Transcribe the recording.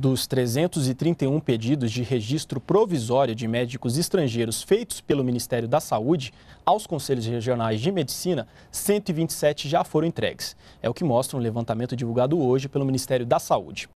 Dos 331 pedidos de registro provisório de médicos estrangeiros feitos pelo Ministério da Saúde aos Conselhos Regionais de Medicina, 127 já foram entregues. É o que mostra um levantamento divulgado hoje pelo Ministério da Saúde.